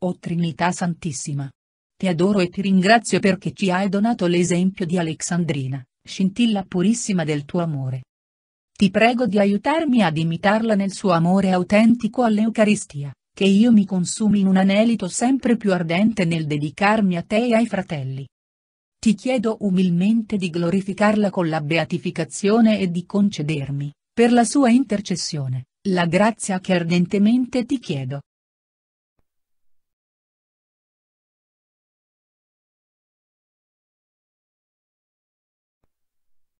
O Trinità Santissima. Ti adoro e ti ringrazio perché ci hai donato l'esempio di Alexandrina, scintilla purissima del tuo amore. Ti prego di aiutarmi ad imitarla nel suo amore autentico all'Eucaristia, che io mi consumi in un anelito sempre più ardente nel dedicarmi a te e ai fratelli. Ti chiedo umilmente di glorificarla con la beatificazione e di concedermi, per la sua intercessione, la grazia che ardentemente ti chiedo.